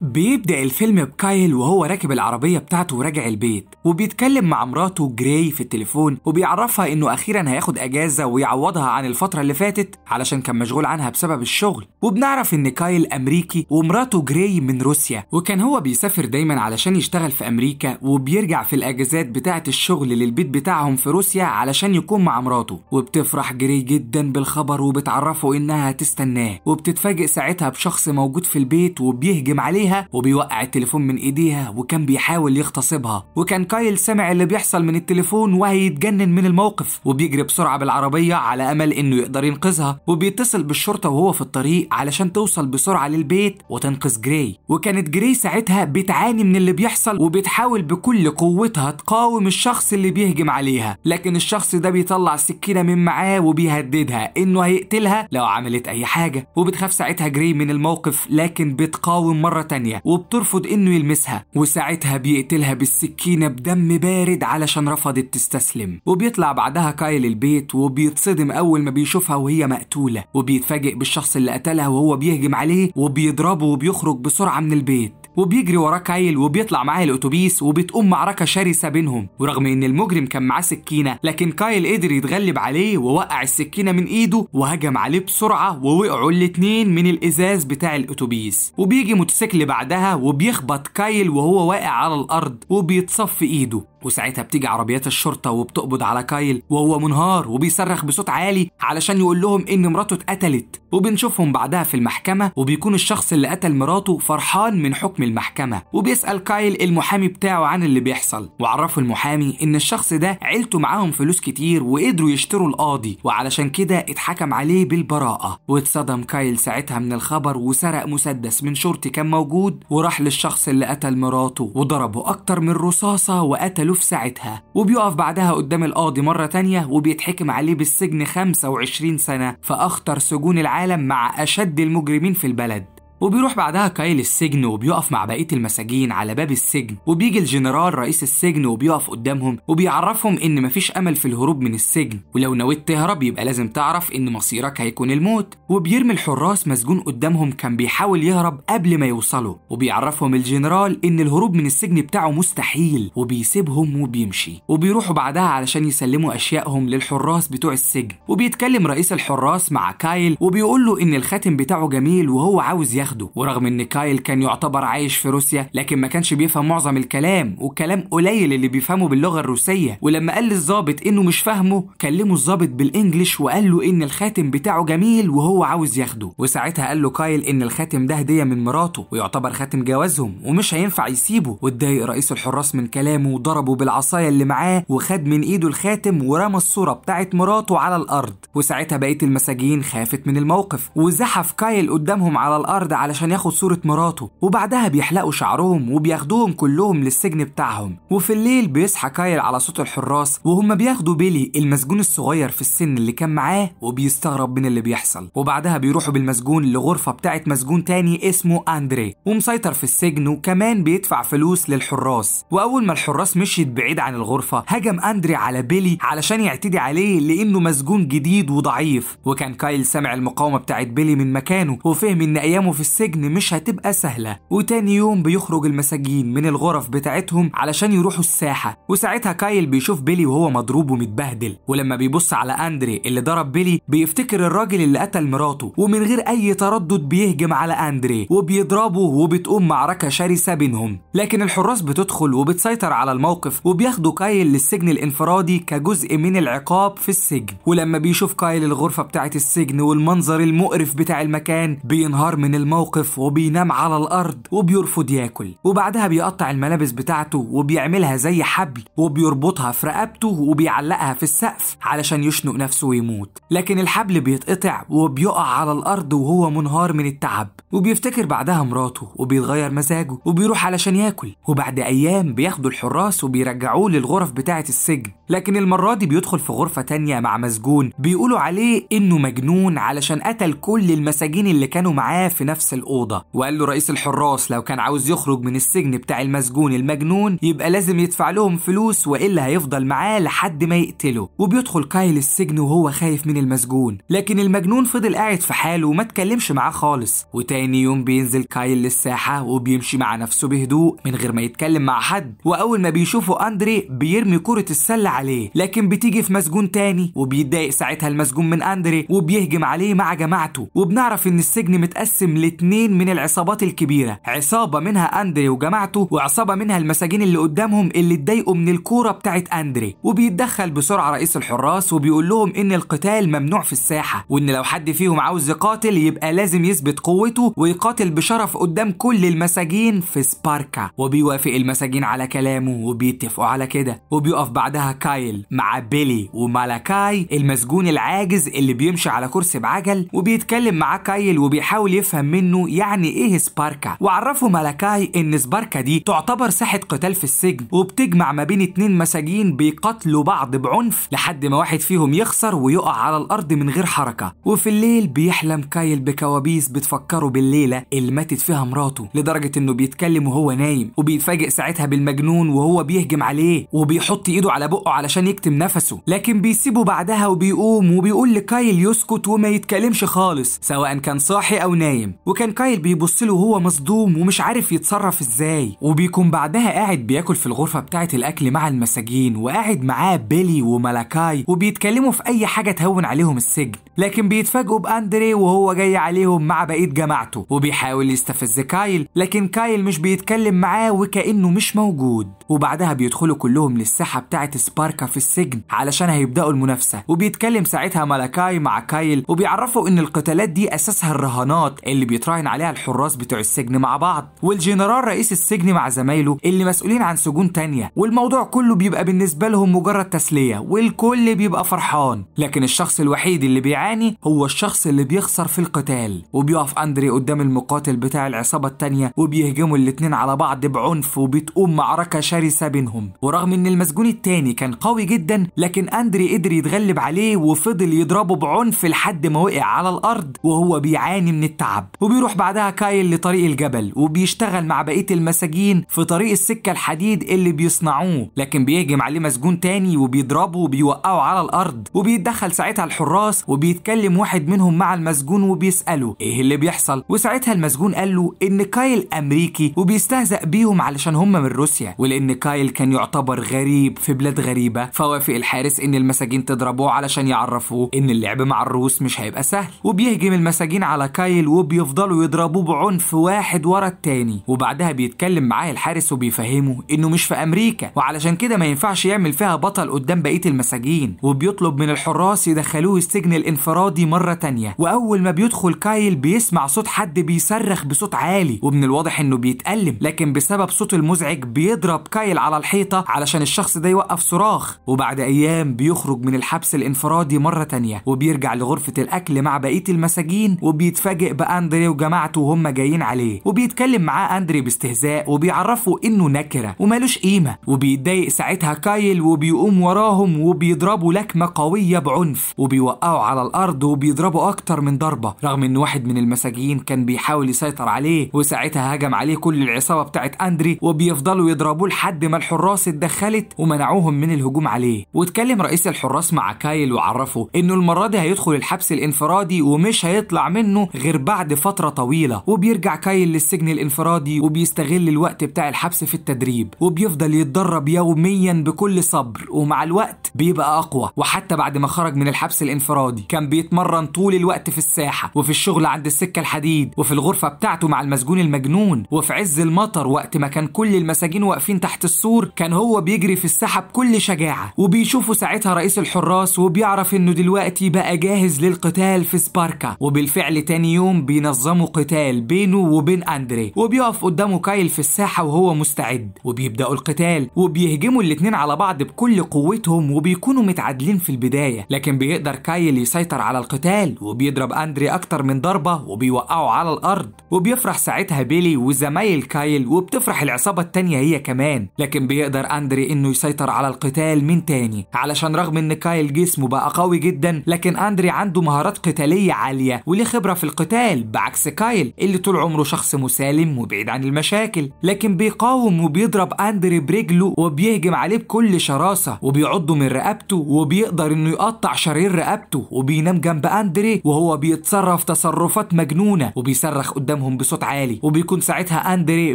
بيبدأ الفيلم بكايل وهو راكب العربية بتاعته وراجع البيت وبيتكلم مع مراته جراي في التليفون وبيعرفها انه اخيرا هياخد اجازة ويعوضها عن الفترة اللي فاتت علشان كان مشغول عنها بسبب الشغل وبنعرف ان كايل امريكي ومراته جراي من روسيا وكان هو بيسافر دايما علشان يشتغل في امريكا وبيرجع في الاجازات بتاعة الشغل للبيت بتاعهم في روسيا علشان يكون مع مراته وبتفرح جراي جدا بالخبر وبتعرفه انها هتستناه وبتتفاجئ ساعتها بشخص موجود في البيت وبيهجم عليها عينيها وبيوقع التليفون من ايديها وكان بيحاول يغتصبها وكان كايل سمع اللي بيحصل من التليفون وهيتجنن من الموقف وبيجري بسرعه بالعربيه على امل انه يقدر ينقذها وبيتصل بالشرطه وهو في الطريق علشان توصل بسرعه للبيت وتنقذ جراي وكانت جراي ساعتها بتعاني من اللي بيحصل وبتحاول بكل قوتها تقاوم الشخص اللي بيهجم عليها لكن الشخص ده بيطلع سكينه من معاه وبيهددها انه هيقتلها لو عملت اي حاجه وبتخاف ساعتها جراي من الموقف لكن بتقاوم مره تانية وبترفض إنه يلمسها وساعتها بيقتلها بالسكينة بدم بارد علشان رفضت تستسلم وبيطلع بعدها كايل البيت وبيتصدم أول ما بيشوفها وهي مقتولة وبيتفاجئ بالشخص اللي قتلها وهو بيهجم عليه وبيضربه وبيخرج بسرعة من البيت وبيجري وراه كايل وبيطلع معاه الاتوبيس وبتقوم معركه شرسه بينهم ورغم ان المجرم كان معاه سكينه لكن كايل قدر يتغلب عليه ووقع السكينه من ايده وهجم عليه بسرعه ووقعوا الاتنين من الازاز بتاع الاتوبيس وبيجي موتوسيكل بعدها وبيخبط كايل وهو واقع على الارض وبيتصفي ايده وساعتها بتيجي عربيات الشرطة وبتقبض على كايل وهو منهار وبيصرخ بصوت عالي علشان يقول لهم إن مراته اتقتلت وبنشوفهم بعدها في المحكمة وبيكون الشخص اللي قتل مراته فرحان من حكم المحكمة وبيسأل كايل المحامي بتاعه عن اللي بيحصل وعرفه المحامي إن الشخص ده عيلته معاهم فلوس كتير وقدروا يشتروا القاضي وعلشان كده اتحكم عليه بالبراءة واتصدم كايل ساعتها من الخبر وسرق مسدس من شرطي كان موجود وراح للشخص اللي قتل مراته وضربه أكتر من رصاصة وقتل اغتاله في ساعتها وبيقف بعدها قدام القاضي مرة تانية وبيتحكم عليه بالسجن 25 سنة في أخطر سجون العالم مع أشد المجرمين في البلد وبيروح بعدها كايل السجن وبيقف مع بقيه المساجين على باب السجن وبيجي الجنرال رئيس السجن وبيقف قدامهم وبيعرفهم ان مفيش امل في الهروب من السجن ولو نويت تهرب يبقى لازم تعرف ان مصيرك هيكون الموت وبيرمي الحراس مسجون قدامهم كان بيحاول يهرب قبل ما يوصلوا وبيعرفهم الجنرال ان الهروب من السجن بتاعه مستحيل وبيسيبهم وبيمشي وبيروحوا بعدها علشان يسلموا اشيائهم للحراس بتوع السجن وبيتكلم رئيس الحراس مع كايل وبيقول له ان الخاتم بتاعه جميل وهو عاوز يهرب ياخده ورغم ان كايل كان يعتبر عايش في روسيا لكن ما كانش بيفهم معظم الكلام والكلام قليل اللي بيفهمه باللغه الروسيه ولما قال للظابط انه مش فاهمه كلمه الظابط بالانجلش وقال له ان الخاتم بتاعه جميل وهو عاوز ياخده وساعتها قال له كايل ان الخاتم ده هديه من مراته ويعتبر خاتم جوازهم ومش هينفع يسيبه واتضايق رئيس الحراس من كلامه وضربه بالعصايه اللي معاه وخد من ايده الخاتم ورمى الصوره بتاعت مراته على الارض وساعتها بقيه المساجين خافت من الموقف وزحف كايل قدامهم على الارض كده علشان ياخد صورة مراته وبعدها بيحلقوا شعرهم وبياخدوهم كلهم للسجن بتاعهم وفي الليل بيصحى كايل على صوت الحراس وهم بياخدوا بيلي المسجون الصغير في السن اللي كان معاه وبيستغرب من اللي بيحصل وبعدها بيروحوا بالمسجون لغرفة بتاعة مسجون تاني اسمه أندري ومسيطر في السجن وكمان بيدفع فلوس للحراس وأول ما الحراس مشيت بعيد عن الغرفة هجم أندري على بيلي علشان يعتدي عليه لأنه مسجون جديد وضعيف وكان كايل سمع المقاومة بتاعت بيلي من مكانه وفهم إن أيامه في السجن مش هتبقى سهلة وتاني يوم بيخرج المساجين من الغرف بتاعتهم علشان يروحوا الساحة وساعتها كايل بيشوف بيلي وهو مضروب ومتبهدل ولما بيبص على أندري اللي ضرب بيلي بيفتكر الراجل اللي قتل مراته ومن غير أي تردد بيهجم على أندري وبيضربه وبتقوم معركة شرسة بينهم لكن الحراس بتدخل وبتسيطر على الموقف وبياخدوا كايل للسجن الانفرادي كجزء من العقاب في السجن ولما بيشوف كايل الغرفة بتاعت السجن والمنظر المقرف بتاع المكان بينهار من المنظر الموقف وبينام على الأرض وبيرفض ياكل وبعدها بيقطع الملابس بتاعته وبيعملها زي حبل وبيربطها في رقبته وبيعلقها في السقف علشان يشنق نفسه ويموت لكن الحبل بيتقطع وبيقع على الأرض وهو منهار من التعب وبيفتكر بعدها مراته وبيتغير مزاجه وبيروح علشان ياكل وبعد أيام بياخدوا الحراس وبيرجعوه للغرف بتاعة السجن لكن المرة دي بيدخل في غرفة تانية مع مسجون بيقولوا عليه إنه مجنون علشان قتل كل المساجين اللي كانوا معاه في نفس نفس الأوضة وقال له رئيس الحراس لو كان عاوز يخرج من السجن بتاع المسجون المجنون يبقى لازم يدفع لهم فلوس وإلا هيفضل معاه لحد ما يقتله وبيدخل كايل السجن وهو خايف من المسجون لكن المجنون فضل قاعد في حاله وما اتكلمش معاه خالص وتاني يوم بينزل كايل للساحة وبيمشي مع نفسه بهدوء من غير ما يتكلم مع حد وأول ما بيشوفه أندري بيرمي كرة السلة عليه لكن بتيجي في مسجون تاني وبيتضايق ساعتها المسجون من أندري وبيهجم عليه مع جماعته وبنعرف إن السجن متقسم لت اتنين من العصابات الكبيره عصابه منها اندري وجماعته وعصابه منها المساجين اللي قدامهم اللي اتضايقوا من الكوره بتاعت اندري وبيتدخل بسرعه رئيس الحراس وبيقول لهم ان القتال ممنوع في الساحه وان لو حد فيهم عاوز يقاتل يبقى لازم يثبت قوته ويقاتل بشرف قدام كل المساجين في سباركا وبيوافق المساجين على كلامه وبيتفقوا على كده وبيقف بعدها كايل مع بيلي ومالاكاي المسجون العاجز اللي بيمشي على كرسي بعجل وبيتكلم معاه كايل وبيحاول يفهم منه منه يعني ايه سباركا وعرفوا مالاكاي ان سباركا دي تعتبر ساحه قتال في السجن وبتجمع ما بين اتنين مساجين بيقاتلوا بعض بعنف لحد ما واحد فيهم يخسر ويقع على الارض من غير حركه وفي الليل بيحلم كايل بكوابيس بتفكره بالليله اللي ماتت فيها مراته لدرجه انه بيتكلم وهو نايم وبيتفاجئ ساعتها بالمجنون وهو بيهجم عليه وبيحط ايده على بقه علشان يكتم نفسه لكن بيسيبه بعدها وبيقوم وبيقول لكايل يسكت وما يتكلمش خالص سواء كان صاحي او نايم وكان كايل بيبص له وهو مصدوم ومش عارف يتصرف ازاي وبيكون بعدها قاعد بياكل في الغرفه بتاعه الاكل مع المساجين وقاعد معاه بيلي وملاكاي وبيتكلموا في اي حاجه تهون عليهم السجن لكن بيتفاجئوا باندري وهو جاي عليهم مع بقيه جماعته وبيحاول يستفز كايل لكن كايل مش بيتكلم معاه وكانه مش موجود وبعدها بيدخلوا كلهم للساحه بتاعه سباركا في السجن علشان هيبداوا المنافسه وبيتكلم ساعتها ملاكاي مع كايل وبيعرفوا ان القتالات دي اساسها الرهانات اللي بيت بيتراهن عليها الحراس بتوع السجن مع بعض والجنرال رئيس السجن مع زمايله اللي مسؤولين عن سجون تانية والموضوع كله بيبقى بالنسبة لهم مجرد تسلية والكل بيبقى فرحان لكن الشخص الوحيد اللي بيعاني هو الشخص اللي بيخسر في القتال وبيقف أندري قدام المقاتل بتاع العصابة التانية وبيهجموا الاتنين على بعض بعنف وبتقوم معركة شرسة بينهم ورغم إن المسجون التاني كان قوي جدا لكن أندري قدر يتغلب عليه وفضل يضربه بعنف لحد ما وقع على الأرض وهو بيعاني من التعب وبيروح بعدها كايل لطريق الجبل وبيشتغل مع بقية المساجين في طريق السكة الحديد اللي بيصنعوه لكن بيهجم عليه مسجون تاني وبيضربه وبيوقعه على الأرض وبيتدخل ساعتها الحراس وبيتكلم واحد منهم مع المسجون وبيسأله إيه اللي بيحصل وساعتها المسجون قال له إن كايل أمريكي وبيستهزأ بيهم علشان هم من روسيا ولأن كايل كان يعتبر غريب في بلاد غريبة فوافق الحارس إن المساجين تضربوه علشان يعرفوه إن اللعب مع الروس مش هيبقى سهل وبيهجم المساجين على كايل وبيفضل بيفضلوا يضربوه بعنف واحد ورا التاني وبعدها بيتكلم معاه الحارس وبيفهمه انه مش في امريكا وعلشان كده ما ينفعش يعمل فيها بطل قدام بقيه المساجين وبيطلب من الحراس يدخلوه السجن الانفرادي مره تانيه واول ما بيدخل كايل بيسمع صوت حد بيصرخ بصوت عالي ومن الواضح انه بيتألم لكن بسبب صوت المزعج بيضرب كايل على الحيطه علشان الشخص ده يوقف صراخ وبعد ايام بيخرج من الحبس الانفرادي مره تانيه وبيرجع لغرفه الاكل مع بقيه المساجين وبيتفاجئ باندري اندري وجماعته وهم جايين عليه وبيتكلم معاه اندري باستهزاء وبيعرفه انه نكره ومالوش قيمه وبيتضايق ساعتها كايل وبيقوم وراهم وبيضربوا لكمه قويه بعنف وبيوقعوا على الارض وبيضربوا اكتر من ضربه رغم ان واحد من المساجين كان بيحاول يسيطر عليه وساعتها هجم عليه كل العصابه بتاعت اندري وبيفضلوا يضربوه لحد ما الحراس اتدخلت ومنعوهم من الهجوم عليه واتكلم رئيس الحراس مع كايل وعرفه انه المره دي هيدخل الحبس الانفرادي ومش هيطلع منه غير بعد فتره فترة طويلة وبيرجع كايل للسجن الانفرادي وبيستغل الوقت بتاع الحبس في التدريب وبيفضل يتدرب يوميا بكل صبر ومع الوقت بيبقى أقوى وحتى بعد ما خرج من الحبس الانفرادي كان بيتمرن طول الوقت في الساحة وفي الشغل عند السكة الحديد وفي الغرفة بتاعته مع المسجون المجنون وفي عز المطر وقت ما كان كل المساجين واقفين تحت السور كان هو بيجري في الساحة بكل شجاعة وبيشوفه ساعتها رئيس الحراس وبيعرف إنه دلوقتي بقى جاهز للقتال في سباركا وبالفعل تاني يوم بينظم بينظموا قتال بينه وبين أندري وبيقف قدامه كايل في الساحة وهو مستعد وبيبدأوا القتال وبيهجموا الاثنين على بعض بكل قوتهم وبيكونوا متعادلين في البداية لكن بيقدر كايل يسيطر على القتال وبيضرب أندري أكتر من ضربة وبيوقعه على الأرض وبيفرح ساعتها بيلي وزمايل كايل وبتفرح العصابة الثانيه هي كمان لكن بيقدر أندري إنه يسيطر على القتال من تاني علشان رغم إن كايل جسمه بقى قوي جدا لكن أندري عنده مهارات قتالية عالية وليه خبرة في القتال بعكس عكس كايل اللي طول عمره شخص مسالم وبعيد عن المشاكل لكن بيقاوم وبيضرب أندري برجله وبيهجم عليه بكل شراسة وبيعضه من رقبته وبيقدر إنه يقطع شرير رقبته وبينام جنب أندري وهو بيتصرف تصرفات مجنونة وبيصرخ قدامهم بصوت عالي وبيكون ساعتها أندري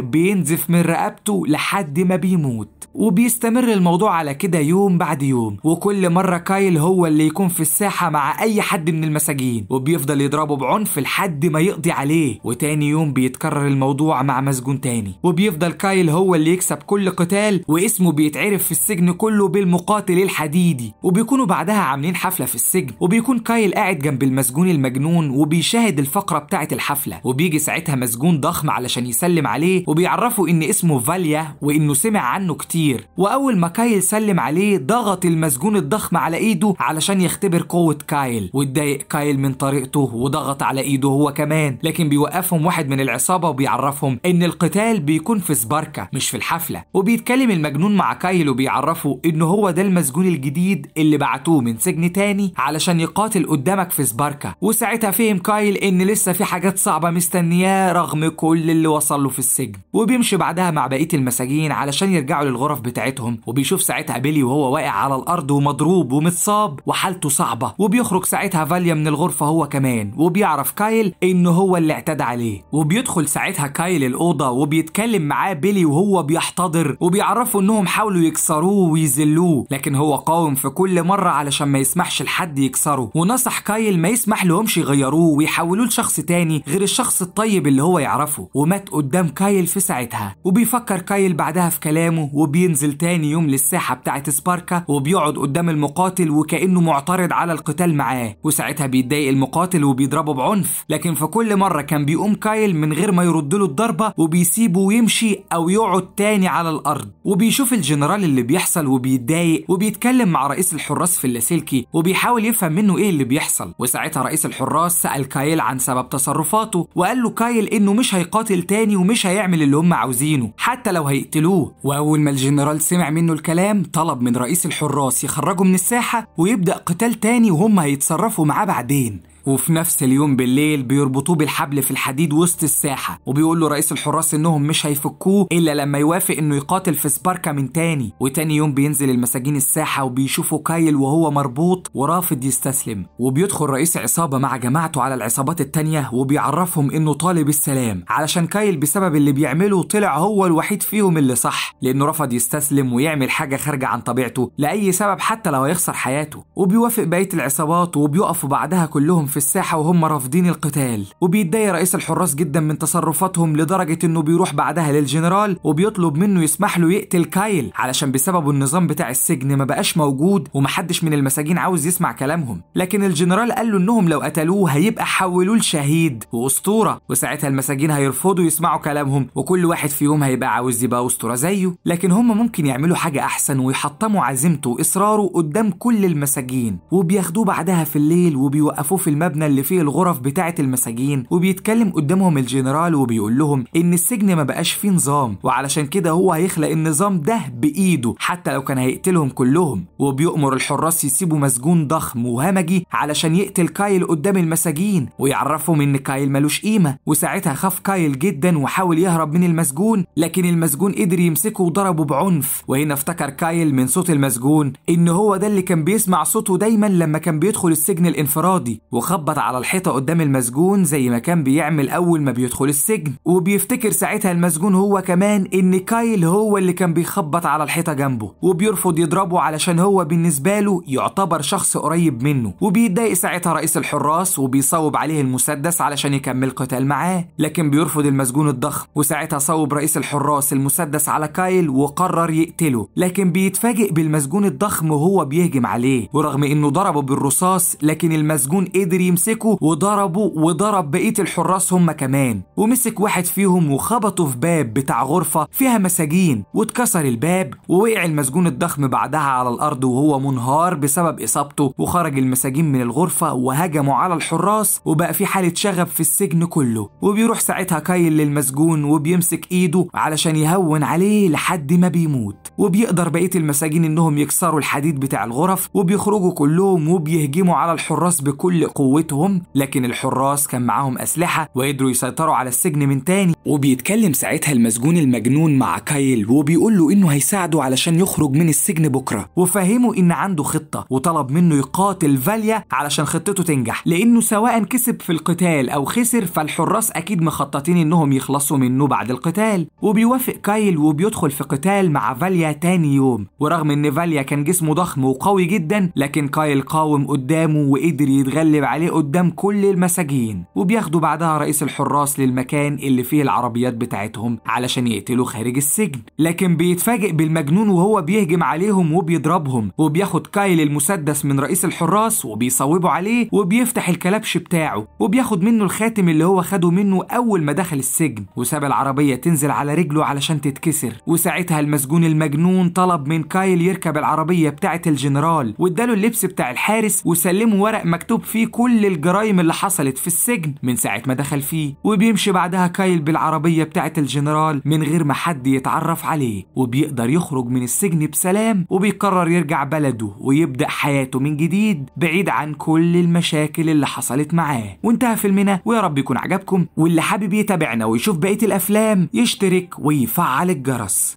بينزف من رقبته لحد ما بيموت وبيستمر الموضوع على كده يوم بعد يوم وكل مرة كايل هو اللي يكون في الساحة مع أي حد من المساجين وبيفضل يضربه بعنف لحد ما يقضي عليه وتاني يوم بيتكرر الموضوع مع مسجون تاني وبيفضل كايل هو اللي يكسب كل قتال واسمه بيتعرف في السجن كله بالمقاتل الحديدي وبيكونوا بعدها عاملين حفله في السجن وبيكون كايل قاعد جنب المسجون المجنون وبيشاهد الفقره بتاعه الحفله وبيجي ساعتها مسجون ضخم علشان يسلم عليه وبيعرفه ان اسمه فاليا وانه سمع عنه كتير واول ما كايل سلم عليه ضغط المسجون الضخم على ايده علشان يختبر قوه كايل واتضايق كايل من طريقته وضغط على ايده هو كمان لكن بيوقفهم واحد من العصابه وبيعرفهم ان القتال بيكون في سباركا مش في الحفله وبيتكلم المجنون مع كايل وبيعرفه ان هو ده المسجون الجديد اللي بعتوه من سجن تاني علشان يقاتل قدامك في سباركا وساعتها فهم كايل ان لسه في حاجات صعبه مستنياه رغم كل اللي وصل له في السجن وبيمشي بعدها مع بقيه المساجين علشان يرجعوا للغرف بتاعتهم وبيشوف ساعتها بيلي وهو واقع على الارض ومضروب ومتصاب وحالته صعبه وبيخرج ساعتها فاليا من الغرفه هو كمان وبيعرف كايل ان هو هو اللي اعتدى عليه وبيدخل ساعتها كايل الأوضة وبيتكلم معاه بيلي وهو بيحتضر وبيعرفوا إنهم حاولوا يكسروه ويذلوه لكن هو قاوم في كل مرة علشان ما يسمحش لحد يكسره ونصح كايل ما يسمح لهمش يغيروه ويحولوه لشخص تاني غير الشخص الطيب اللي هو يعرفه ومات قدام كايل في ساعتها وبيفكر كايل بعدها في كلامه وبينزل تاني يوم للساحة بتاعة سباركا وبيقعد قدام المقاتل وكأنه معترض على القتال معاه وساعتها بيتضايق المقاتل وبيضربه بعنف لكن في كل مرة كان بيقوم كايل من غير ما يرد له الضربة وبيسيبه ويمشي أو يقعد تاني على الأرض وبيشوف الجنرال اللي بيحصل وبيتضايق وبيتكلم مع رئيس الحراس في اللاسلكي وبيحاول يفهم منه إيه اللي بيحصل وساعتها رئيس الحراس سأل كايل عن سبب تصرفاته وقال له كايل إنه مش هيقاتل تاني ومش هيعمل اللي هم عاوزينه حتى لو هيقتلوه وأول ما الجنرال سمع منه الكلام طلب من رئيس الحراس يخرجه من الساحة ويبدأ قتال تاني وهم هيتصرفوا معاه بعدين وفي نفس اليوم بالليل بيربطوه بالحبل في الحديد وسط الساحة وبيقول له رئيس الحراس انهم مش هيفكوه الا لما يوافق انه يقاتل في سباركا من تاني وتاني يوم بينزل المساجين الساحة وبيشوفوا كايل وهو مربوط ورافض يستسلم وبيدخل رئيس عصابة مع جماعته على العصابات التانية وبيعرفهم انه طالب السلام علشان كايل بسبب اللي بيعمله طلع هو الوحيد فيهم اللي صح لانه رفض يستسلم ويعمل حاجة خارجة عن طبيعته لأي سبب حتى لو هيخسر حياته وبيوافق بقية العصابات وبيقفوا بعدها كلهم في الساحة وهم رافضين القتال وبيتضايق رئيس الحراس جدا من تصرفاتهم لدرجة انه بيروح بعدها للجنرال وبيطلب منه يسمح له يقتل كايل علشان بسببه النظام بتاع السجن ما بقاش موجود ومحدش من المساجين عاوز يسمع كلامهم لكن الجنرال قال له انهم لو قتلوه هيبقى حولوه لشهيد واسطورة وساعتها المساجين هيرفضوا يسمعوا كلامهم وكل واحد فيهم هيبقى عاوز يبقى اسطورة زيه لكن هم ممكن يعملوا حاجة احسن ويحطموا عزيمته واصراره قدام كل المساجين وبياخدوه بعدها في الليل وبيوقفوه في المبنى اللي فيه الغرف بتاعة المساجين وبيتكلم قدامهم الجنرال وبيقول لهم إن السجن ما بقاش فيه نظام وعلشان كده هو هيخلق النظام ده بإيده حتى لو كان هيقتلهم كلهم وبيؤمر الحراس يسيبوا مسجون ضخم وهمجي علشان يقتل كايل قدام المساجين ويعرفهم إن كايل ملوش قيمة وساعتها خاف كايل جدا وحاول يهرب من المسجون لكن المسجون قدر يمسكه وضربه بعنف وهنا افتكر كايل من صوت المسجون إن هو ده اللي كان بيسمع صوته دايما لما كان بيدخل السجن الانفرادي وخ بيخبط على الحيطة قدام المسجون زي ما كان بيعمل أول ما بيدخل السجن وبيفتكر ساعتها المسجون هو كمان إن كايل هو اللي كان بيخبط على الحيطة جنبه وبيرفض يضربه علشان هو بالنسبة له يعتبر شخص قريب منه وبيتضايق ساعتها رئيس الحراس وبيصوب عليه المسدس علشان يكمل قتال معاه لكن بيرفض المسجون الضخم وساعتها صوب رئيس الحراس المسدس على كايل وقرر يقتله لكن بيتفاجئ بالمسجون الضخم وهو بيهجم عليه ورغم انه ضربه بالرصاص لكن المسجون قدر يمسكه وضربه وضرب بقيه الحراس هم كمان ومسك واحد فيهم وخبطه في باب بتاع غرفه فيها مساجين واتكسر الباب ووقع المسجون الضخم بعدها على الارض وهو منهار بسبب اصابته وخرج المساجين من الغرفه وهجموا على الحراس وبقى في حاله شغب في السجن كله وبيروح ساعتها كايل للمسجون وبيمسك ايده علشان يهون عليه لحد ما بيموت وبيقدر بقيه المساجين انهم يكسروا الحديد بتاع الغرف وبيخرجوا كلهم وبيهجموا على الحراس بكل قوه قوتهم لكن الحراس كان معاهم أسلحة وقدروا يسيطروا على السجن من تاني وبيتكلم ساعتها المسجون المجنون مع كايل وبيقول له إنه هيساعده علشان يخرج من السجن بكرة وفهمه إن عنده خطة وطلب منه يقاتل فاليا علشان خطته تنجح لأنه سواء كسب في القتال أو خسر فالحراس أكيد مخططين إنهم يخلصوا منه بعد القتال وبيوافق كايل وبيدخل في قتال مع فاليا تاني يوم ورغم إن فاليا كان جسمه ضخم وقوي جدا لكن كايل قاوم قدامه وقدر يتغلب عليه عليه قدام كل المساجين وبياخدوا بعدها رئيس الحراس للمكان اللي فيه العربيات بتاعتهم علشان يقتلوا خارج السجن لكن بيتفاجئ بالمجنون وهو بيهجم عليهم وبيضربهم وبياخد كايل المسدس من رئيس الحراس وبيصوبه عليه وبيفتح الكلبش بتاعه وبياخد منه الخاتم اللي هو خده منه اول ما دخل السجن وساب العربيه تنزل على رجله علشان تتكسر وساعتها المسجون المجنون طلب من كايل يركب العربيه بتاعه الجنرال واداله اللبس بتاع الحارس وسلمه ورق مكتوب فيه كل كل الجرايم اللي حصلت في السجن من ساعة ما دخل فيه وبيمشي بعدها كايل بالعربية بتاعة الجنرال من غير ما حد يتعرف عليه وبيقدر يخرج من السجن بسلام وبيقرر يرجع بلده ويبدأ حياته من جديد بعيد عن كل المشاكل اللي حصلت معاه وانتهى فيلمنا ويا رب يكون عجبكم واللي حابب يتابعنا ويشوف بقية الأفلام يشترك ويفعل الجرس